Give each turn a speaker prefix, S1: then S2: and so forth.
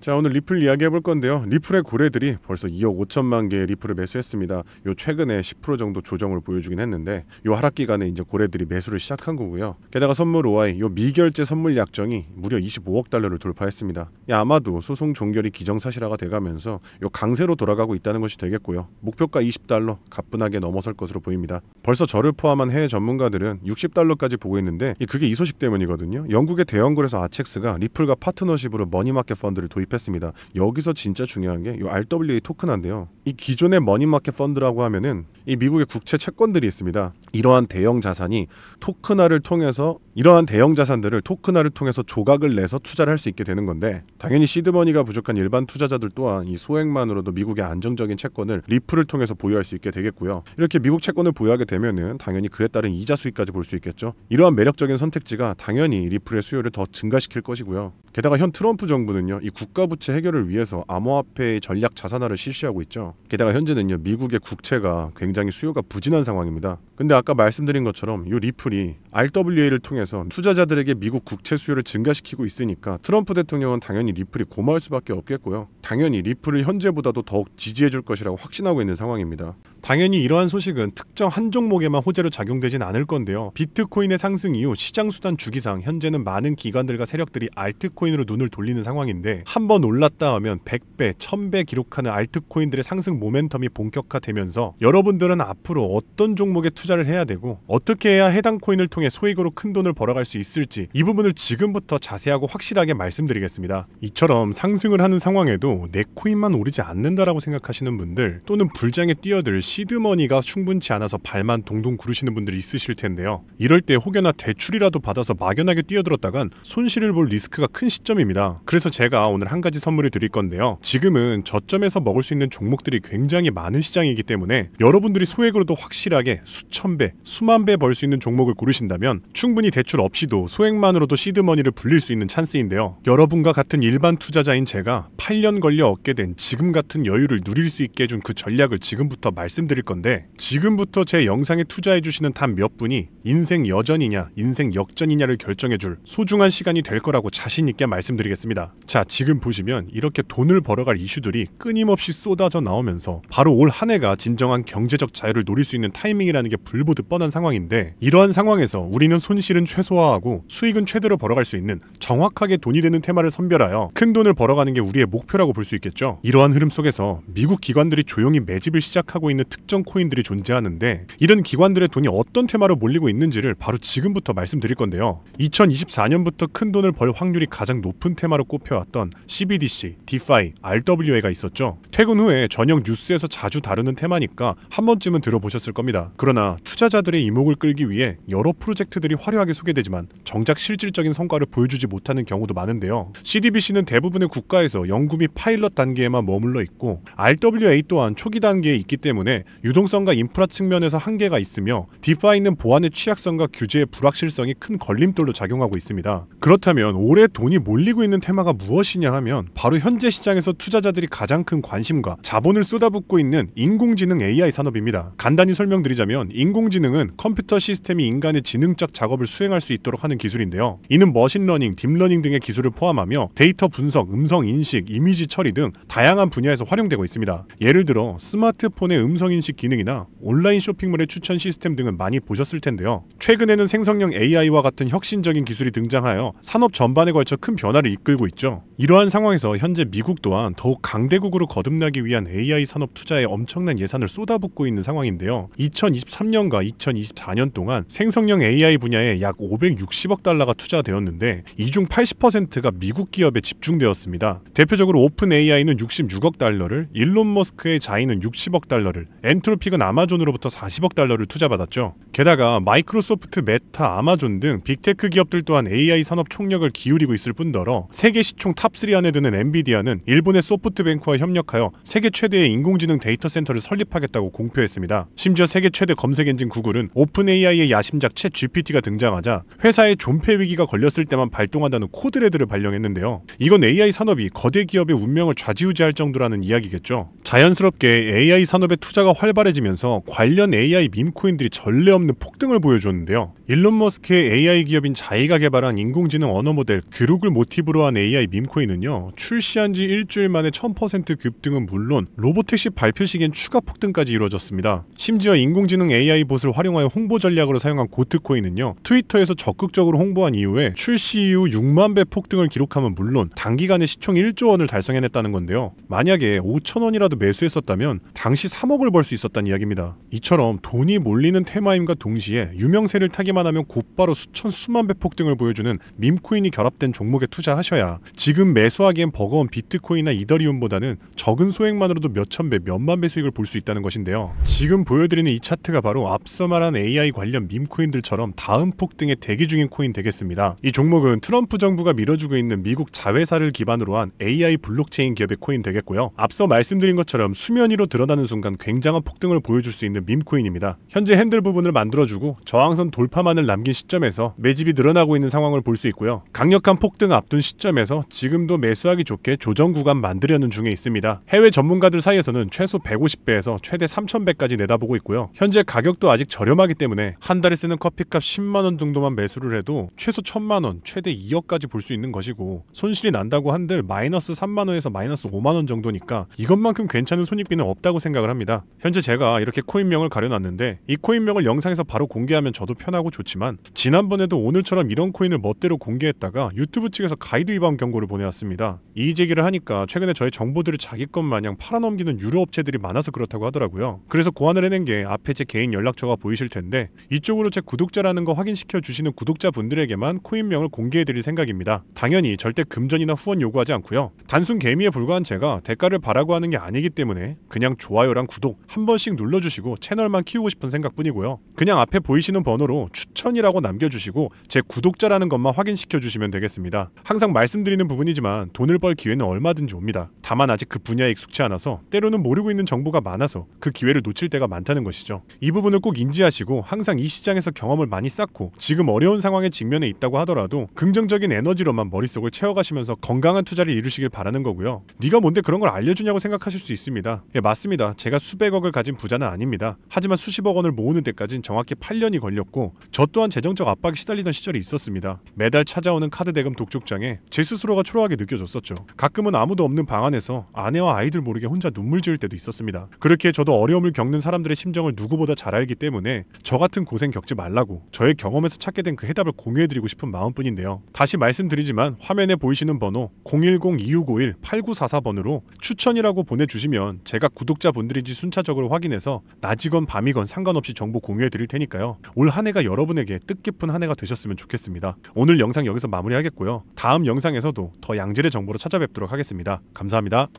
S1: 자 오늘 리플 이야기 해볼 건데요. 리플의 고래들이 벌써 2억 5천만 개의 리플을 매수했습니다. 요 최근에 10% 정도 조정을 보여주긴 했는데 요 하락 기간에 이제 고래들이 매수를 시작한 거고요. 게다가 선물 오아이 요 미결제 선물 약정이 무려 25억 달러를 돌파했습니다. 아마도 소송 종결이 기정사실화가 돼가면서 요 강세로 돌아가고 있다는 것이 되겠고요. 목표가 20달러 가뿐하게 넘어설 것으로 보입니다. 벌써 저를 포함한 해외 전문가들은 60달러까지 보고 있는데 그게 이 소식 때문이거든요. 영국의 대형 거래소 아첵스가 리플과 파트너십으로 머니마켓 펀드를 도입 진입했습니다. 여기서 진짜 중요한 게 이 RWA 토큰한데요. 이 기존의 머니마켓 펀드라고 하면은 이 미국의 국채 채권들이 있습니다. 이러한 대형 자산이 토큰화를 통해서 이러한 대형 자산들을 토큰화를 통해서 조각을 내서 투자를 할 수 있게 되는 건데 당연히 시드머니가 부족한 일반 투자자들 또한 이 소액만으로도 미국의 안정적인 채권을 리플을 통해서 보유할 수 있게 되겠고요. 이렇게 미국 채권을 보유하게 되면은 당연히 그에 따른 이자 수익까지 볼 수 있겠죠. 이러한 매력적인 선택지가 당연히 리플의 수요를 더 증가시킬 것이고요. 게다가 현 트럼프 정부는요 이 국가 부채 해결을 위해서 암호화폐의 전략 자산화를 실시하고 있죠. 게다가 현재는요 미국의 국채가 굉장히 수요가 부진한 상황입니다. 근데 아까 말씀드린 것처럼 이 리플이 RWA를 통해서 투자자들에게 미국 국채 수요를 증가시키고 있으니까 트럼프 대통령은 당연히 리플이 고마울 수밖에 없겠고요. 당연히 리플을 현재보다도 더욱 지지해 줄 것이라고 확신하고 있는 상황입니다. 당연히 이러한 소식은 특정 한 종목에만 호재로 작용되진 않을 건데요. 비트코인의 상승 이후 시장 수단 주기상 현재는 많은 기관들과 세력들이 알트코인으로 눈을 돌리는 상황인데 한번 올랐다 하면 100배, 1000배 기록하는 알트코인들의 상승 모멘텀이 본격화되면서 여러분들은 앞으로 어떤 종목에 투자 투자를 해야 되고 어떻게 해야 해당 코인을 통해 소액으로 큰 돈을 벌어갈 수 있을지 이 부분을 지금부터 자세하고 확실하게 말씀드리겠습니다. 이처럼 상승을 하는 상황에도 내 코인만 오르지 않는다라고 생각하시는 분들 또는 불장에 뛰어들 시드머니가 충분치 않아서 발만 동동 구르시는 분들이 있으실 텐데요. 이럴 때 혹여나 대출이라도 받아서 막연하게 뛰어들었다간 손실을 볼 리스크가 큰 시점입니다. 그래서 제가 오늘 한 가지 선물을 드릴 건데요. 지금은 저점에서 먹을 수 있는 종목들이 굉장히 많은 시장이기 때문에 여러분들이 소액으로도 확실하게 수천 천배, 수만 배 벌 수 있는 종목을 고르신다면 충분히 대출 없이도 소액만으로도 시드머니를 불릴 수 있는 찬스인데요. 여러분과 같은 일반 투자자인 제가 8년 걸려 얻게 된 지금 같은 여유를 누릴 수 있게 해준 그 전략을 지금부터 말씀드릴 건데 지금부터 제 영상에 투자해주시는 단 몇 분이 인생 여전이냐 인생 역전이냐를 결정해줄 소중한 시간이 될 거라고 자신있게 말씀드리겠습니다. 자 지금 보시면 이렇게 돈을 벌어갈 이슈들이 끊임없이 쏟아져 나오면서 바로 올 한 해가 진정한 경제적 자유를 노릴 수 있는 타이밍이라는 게 불보듯 뻔한 상황인데 이러한 상황에서 우리는 손실은 최소화하고 수익은 최대로 벌어갈 수 있는 정확하게 돈이 되는 테마를 선별하여 큰 돈을 벌어가는 게 우리의 목표라고 볼 수 있겠죠. 이러한 흐름 속에서 미국 기관들이 조용히 매집을 시작하고 있는 특정 코인들이 존재하는데 이런 기관들의 돈이 어떤 테마로 몰리고 있는지를 바로 지금부터 말씀드릴 건데요. 2024년부터 큰 돈을 벌 확률이 가장 높은 테마로 꼽혀왔던 CBDC, DeFi, RWA가 있었죠. 퇴근 후에 저녁 뉴스에서 자주 다루는 테마니까 한 번쯤은 들어보셨을 겁니다. 그러나 투자자들의 이목을 끌기 위해 여러 프로젝트들이 화려하게 소개되지만 정작 실질적인 성과를 보여주지 못하는 경우도 많은데요. CDBC는 대부분의 국가에서 연구 및 파일럿 단계에만 머물러 있고 RWA 또한 초기 단계에 있기 때문에 유동성과 인프라 측면에서 한계가 있으며 디파이는 보안의 취약성과 규제의 불확실성이 큰 걸림돌로 작용하고 있습니다. 그렇다면 올해 돈이 몰리고 있는 테마가 무엇이냐 하면 바로 현재 시장에서 투자자들이 가장 큰 관심과 자본을 쏟아붓고 있는 인공지능 AI 산업입니다. 간단히 설명드리자면 인공지능은 컴퓨터 시스템이 인간의 지능적 작업을 수행할 수 있도록 하는 기술인데요. 이는 머신러닝, 딥러닝 등의 기술을 포함하며 데이터 분석, 음성 인식, 이미지 처리 등 다양한 분야에서 활용되고 있습니다. 예를 들어 스마트폰의 음성 인식 기능이나 온라인 쇼핑몰의 추천 시스템 등은 많이 보셨을 텐데요. 최근에는 생성형 AI와 같은 혁신적인 기술이 등장하여 산업 전반에 걸쳐 큰 변화를 이끌고 있죠. 이러한 상황에서 현재 미국 또한 더욱 강대국으로 거듭나기 위한 AI 산업 투자에 엄청난 예산을 쏟아붓고 있는 상황인데요. 2023 2023년과 2024년 동안 생성형 AI 분야에 약 560억 달러가 투자되었는데 이 중 80%가 미국 기업에 집중되었습니다. 대표적으로 오픈 AI는 66억 달러를, 일론 머스크의 자인은 60억 달러를, 엔트로픽은 아마존으로부터 40억 달러를 투자받았죠. 게다가 마이크로소프트, 메타, 아마존 등 빅테크 기업들 또한 AI 산업 총력을 기울이고 있을 뿐더러 세계 시총 탑3 안에 드는 엔비디아는 일본의 소프트뱅크와 협력하여 세계 최대의 인공지능 데이터 센터를 설립하겠다고 공표했습니다. 심지어 세계 최대 검색 검색 엔진 구글은 오픈 AI의 야심작 챗 GPT가 등장하자 회사의 존폐 위기가 걸렸을 때만 발동한다는 코드레드를 발령했는데요. 이건 AI 산업이 거대 기업의 운명을 좌지우지할 정도라는 이야기겠죠. 자연스럽게 AI 산업의 투자가 활발해지면서 관련 AI 밈코인들이 전례 없는 폭등을 보여주었는데요. 일론 머스크의 AI 기업인 자이가 개발한 인공지능 언어 모델 그룹을 모티브로 한 AI 밈코인은요. 출시한 지 일주일 만에 1000% 급등은 물론 로보택시 발표 시기엔 추가 폭등까지 이루어졌습니다. 심지어 인공지능 AI AI 봇을 활용하여 홍보 전략으로 사용한 고트코인은요. 트위터에서 적극적으로 홍보한 이후에 출시 이후 6만 배 폭등을 기록하면 물론 단기간에 시총 1조 원을 달성해냈다는 건데요. 만약에 5천 원이라도 매수했었다면 당시 3억을 벌 수 있었다는 이야기입니다. 이처럼 돈이 몰리는 테마임과 동시에 유명세를 타기만 하면 곧바로 수천 수만 배 폭등을 보여주는 밈코인이 결합된 종목에 투자하셔야 지금 매수하기엔 버거운 비트코인이나 이더리움보다는 적은 소액만으로도 몇천 배, 몇만 배 수익을 볼 수 있다는 것인데요. 지금 보여드리는 이 차트가 바로 바로 앞서 말한 AI 관련 밈코인들처럼 다음 폭등에 대기 중인 코인 되겠습니다. 이 종목은 트럼프 정부가 밀어주고 있는 미국 자회사를 기반으로 한 AI 블록체인 기업의 코인 되겠고요. 앞서 말씀드린 것처럼 수면 위로 드러나는 순간 굉장한 폭등을 보여줄 수 있는 밈코인입니다. 현재 핸들 부분을 만들어주고 저항선 돌파만을 남긴 시점에서 매집이 늘어나고 있는 상황을 볼 수 있고요. 강력한 폭등 앞둔 시점에서 지금도 매수하기 좋게 조정 구간 만들려는 중에 있습니다. 해외 전문가들 사이에서는 최소 150배에서 최대 3,100배까지 내다보고 있고요. 현재 가격 가격도 아직 저렴하기 때문에 한 달에 쓰는 커피값 10만원 정도만 매수를 해도 최소 1000만원, 최대 2억까지 볼 수 있는 것이고 손실이 난다고 한들 마이너스 3만원에서 마이너스 5만원 정도니까 이것만큼 괜찮은 손익비는 없다고 생각을 합니다. 현재 제가 이렇게 코인명을 가려놨는데 이 코인명을 영상에서 바로 공개하면 저도 편하고 좋지만 지난번에도 오늘처럼 이런 코인을 멋대로 공개했다가 유튜브 측에서 가이드 위반 경고를 보내왔습니다. 이의 제기를 하니까 최근에 저의 정보들을 자기 것 마냥 팔아넘기는 유료 업체들이 많아서 그렇다고 하더라고요. 그래서 고안을 해낸 게 앞에 제 개인 연락처가 보이실 텐데 이쪽으로 제 구독자라는 거 확인시켜 주시는 구독자분들에게만 코인명을 공개해 드릴 생각입니다. 당연히 절대 금전이나 후원 요구하지 않고요. 단순 개미에 불과한 제가 대가를 바라고 하는 게 아니기 때문에 그냥 좋아요랑 구독 한 번씩 눌러주시고 채널만 키우고 싶은 생각뿐이고요. 그냥 앞에 보이시는 번호로 추천이라고 남겨주시고 제 구독자라는 것만 확인시켜 주시면 되겠습니다. 항상 말씀드리는 부분이지만 돈을 벌 기회는 얼마든지 옵니다. 다만 아직 그 분야에 익숙치 않아서 때로는 모르고 있는 정보가 많아서 그 기회를 놓칠 때가 많다는 것이죠. 이 부분을 꼭 인지하시고 항상 이 시장에서 경험을 많이 쌓고 지금 어려운 상황에 직면해 있다고 하더라도 긍정적인 에너지로만 머릿속을 채워가시면서 건강한 투자를 이루시길 바라는 거고요. 네가 뭔데 그런 걸 알려주냐고 생각하실 수 있습니다. 예, 맞습니다. 제가 수백억을 가진 부자는 아닙니다. 하지만 수십억 원을 모으는 데까진 정확히 8년이 걸렸고 저 또한 재정적 압박이 시달리던 시절이 있었습니다. 매달 찾아오는 카드 대금 독촉장에 제 스스로가 초라하게 느껴졌었죠. 가끔은 아무도 없는 방 안에서 아내와 아이들 모르게 혼자 눈물 지을 때도 있었습니다. 그렇게 저도 어려움을 겪는 사람들의 심정을 누구보다 잘 알기 때문에 저 같은 고생 겪지 말라고 저의 경험에서 찾게 된 그 해답을 공유해드리고 싶은 마음뿐인데요. 다시 말씀드리지만 화면에 보이시는 번호 010-2651-8944번으로 추천이라고 보내주시면 제가 구독자분들인지 순차적으로 확인해서 낮이건 밤이건 상관없이 정보 공유해드릴 테니까요. 올 한 해가 여러분에게 뜻깊은 한 해가 되셨으면 좋겠습니다. 오늘 영상 여기서 마무리하겠고요. 다음 영상에서도 더 양질의 정보로 찾아뵙도록 하겠습니다. 감사합니다.